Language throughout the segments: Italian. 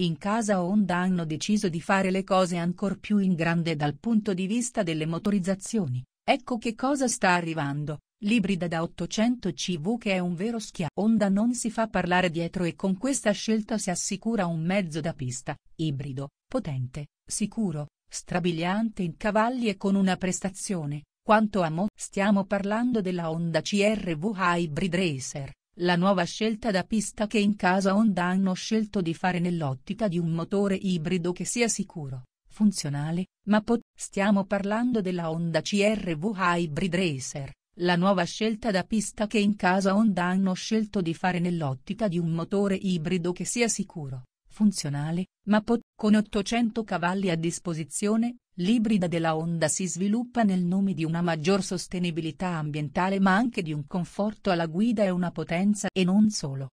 In casa Honda hanno deciso di fare le cose ancor più in grande dal punto di vista delle motorizzazioni, ecco che cosa sta arrivando, l'ibrida da 800 CV che è un vero schia. Honda non si fa parlare dietro e con questa scelta si assicura un mezzo da pista, ibrido, potente, sicuro, strabiliante in cavalli e con una prestazione, quanto a mo. Stiamo parlando della Honda CRV Hybrid Racer, la nuova scelta da pista che in casa Honda hanno scelto di fare nell'ottica di un motore ibrido che sia sicuro, funzionale, ma pot stiamo parlando della Honda CRV Hybrid Racer, la nuova scelta da pista che in casa Honda hanno scelto di fare nell'ottica di un motore ibrido che sia sicuro, funzionale, ma pot con 800 cavalli a disposizione, L'ibrida della Honda si sviluppa nel nome di una maggior sostenibilità ambientale ma anche di un conforto alla guida e una potenza e non solo.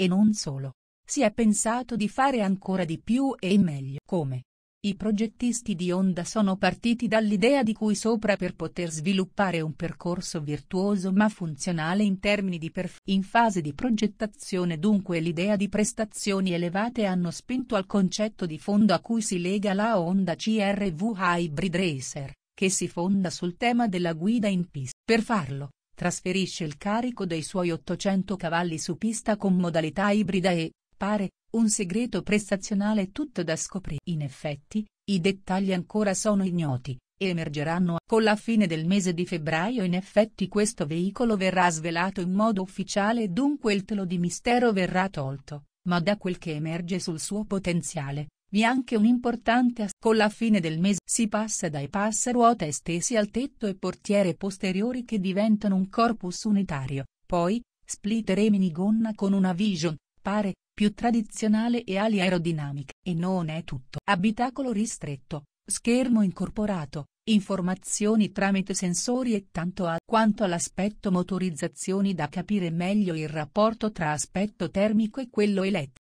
E non solo. Si è pensato di fare ancora di più e meglio. Come? I progettisti di Honda sono partiti dall'idea di cui sopra per poter sviluppare un percorso virtuoso ma funzionale in termini di perf. In fase di progettazione dunque l'idea di prestazioni elevate hanno spinto al concetto di fondo a cui si lega la Honda CRV Hybrid Racer, che si fonda sul tema della guida in pista. Per farlo, trasferisce il carico dei suoi 800 cavalli su pista con modalità ibrida e, Pare, un segreto prestazionale tutto da scoprire. In effetti, i dettagli ancora sono ignoti, e emergeranno con la fine del mese di febbraio in effetti questo veicolo verrà svelato in modo ufficiale e dunque il telo di mistero verrà tolto, ma da quel che emerge sul suo potenziale, vi è anche un importante as con la fine del mese si passa dai passaruote estesi al tetto e portiere posteriori che diventano un corpus unitario, poi, splitter e minigonna con una vision, appare più tradizionale e ali aerodinamiche. E non è tutto. Abitacolo ristretto, schermo incorporato, informazioni tramite sensori e tanto a quanto all'aspetto motorizzazioni da capire meglio il rapporto tra aspetto termico e quello elettrico.